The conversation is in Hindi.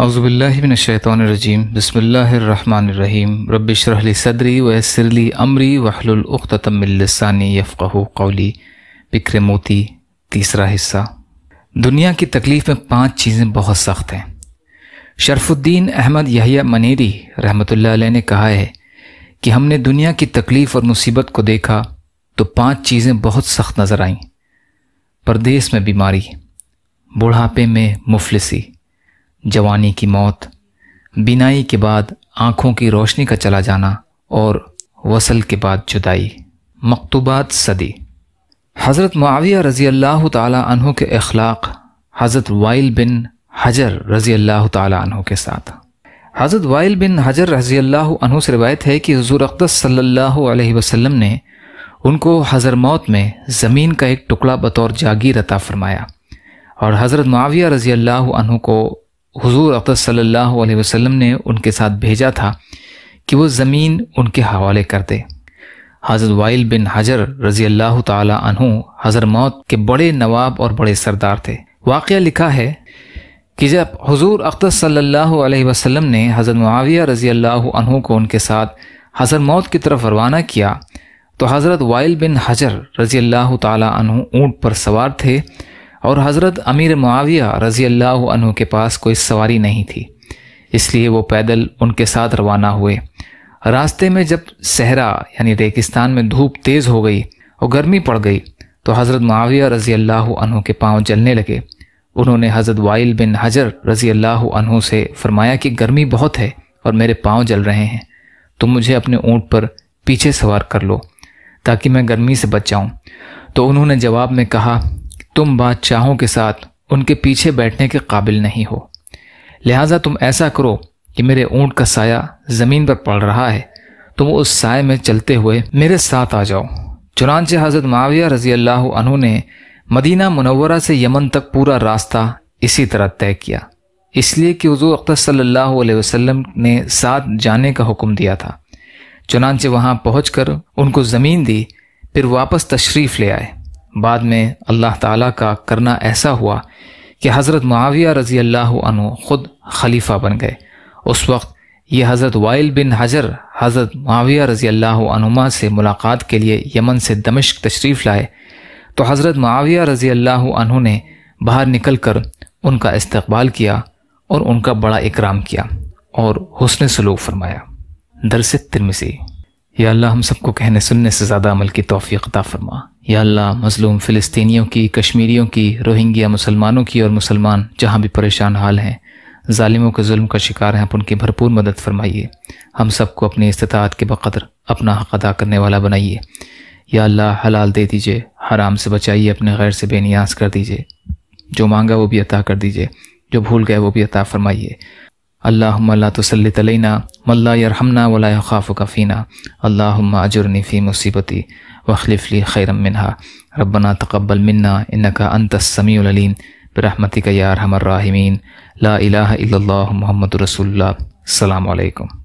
अज़बिल्लाशैतरजीम बसमीम रबली सदरी वसरली अमरी वहलतमिलसानी यफ़क़ कौली बिक्र मोती तीसरा हिस्सा दुनिया की तकलीफ़ में पाँच चीज़ें बहुत सख्त हैं शरफुद्दीन अहमद यहिया मनेरी रहमत ने कहा है कि हमने दुनिया की तकलीफ़ और मुसीबत को देखा तो पाँच चीज़ें बहुत सख्त नज़र आईं परदेस में बीमारी बुढ़ापे में मुफलसी जवानी की मौत बिनाई के बाद आंखों की रोशनी का चला जाना और वसल के बाद जुदाई मकतूबात सदी हज़रत माविया रज़ी अल्लाह तहु के अखलाक हज़रत वाइल बिन हजर रज़ी अल्लाह तहों के साथ हज़रत वाइल बिन हजर रजी अल्लाह से रिवायत है कि हजूर अकदस सल्लल्लाहु वसम ने उनको हज़र मौत में ज़मीन का एक टुकड़ा बतौर जागीर अता फरमाया और हज़रत माविया रजी अल्लाह को हुजूर अकद सल्लल्लाहु अलैहि वसल्लम ने उनके साथ भेजा था कि वो ज़मीन उनके हवाले कर दे हज़रत वाइल बिन हजर रज़ी अल्लाह तहु हज़र मौत के बड़े नवाब और बड़े सरदार थे वाक़ लिखा है कि जब हजूर अख्तर सल्लल्लाहु अलैहि वसल्लम ने हज़रत मुआविया रज़ी अल्लाह को उनके साथ हज़र मौत की तरफ रवाना किया तो हज़रत वाइल बिन हजर रज़ी अल्लाह तहु ऊँट पर सवार थे और हज़रत अमीर मुआविया रज़ी अल्लाह के पास कोई सवारी नहीं थी इसलिए वो पैदल उनके साथ रवाना हुए रास्ते में जब सहरा यानी रेगिस्तान में धूप तेज़ हो गई और गर्मी पड़ गई तो हज़रत मुआविया रज़ी अल्लाह के पाँव जलने लगे उन्होंने हज़रत वाइल बिन हजर रज़ी अल्लाह अनहु से फरमाया कि गर्मी बहुत है और मेरे पाँव जल रहे हैं तो मुझे अपने ऊँट पर पीछे सवार कर लो ताकि मैं गर्मी से बच जाऊँ तो उन्होंने जवाब में कहा तुम बादशाहों के साथ उनके पीछे बैठने के काबिल नहीं हो लिहाजा तुम ऐसा करो कि मेरे ऊंट का साया ज़मीन पर पड़ रहा है तुम उस साय में चलते हुए मेरे साथ आ जाओ चुनानचे हज़रत माविया रजी अल्लाह ने मदीना मुनवरा से यमन तक पूरा रास्ता इसी तरह तय किया इसलिए कि हजू अख्तर सल्लल्लाहु अलैहि वसल्लम ने साथ जाने का हुक्म दिया था चुनानचे वहाँ पहुँच उनको ज़मीन दी फिर वापस तशरीफ़ ले आए बाद में अल्लाह ताला का करना ऐसा हुआ कि हज़रत मुआविया रज़ी अल्लाह ख़ुद खलीफा बन गए उस वक्त ये हज़रत वाइल बिन हजर हज़रत माविया रज़ी अल्लाह से मुलाकात के लिए यमन से दमिश्क तशरीफ़ लाए तो हज़रत माविया रज़ी अल्लाह अनु ने बाहर निकल कर उनका इस्तबाल किया और उनका बड़ा इकराम किया और हुसन सलूक फरमाया दरस तिरमिसी यह अल्लाह हम सबको कहने सुनने से ज़्यादा अमल की तोफ़ी अता फरमा या अल्लाह मज़लूम फ़िलिस्तीनियों की कश्मीरियों की रोहिंग्या मुसलमानों की और मुसलमान जहाँ भी परेशान हाल हैं ालिमों के जुल्म का शिकार हैं आप उनकी भरपूर मदद फरमाइए हम सबको अपनी इस्तात के बकदर अपना हक अदा करने वाला बनाइए या अल्लाह हलाल दे दीजिए हराम से बचाइए अपने गैर से बेनियाज कर दीजिए जो मांगा वो भी अता कर दीजिए जो भूल गए वो भी अता फरमाइए अल्लाहुम्मा तुसल्लित अलैना मल्ला यरहमना वला खाफ़ कफ़ीना अल्लाहुम्मा अजरनी फ़ी मुसीबती वखलिफ़ली खैरम मिनहा रब्बना तकब्बल मिन्ना इनका अनतसमीम बरहमतिक यार हमर राहिमीन ला इलाह इल्लल्लाह मुहम्मद रसूलुल्लाह सलाम अलैकुम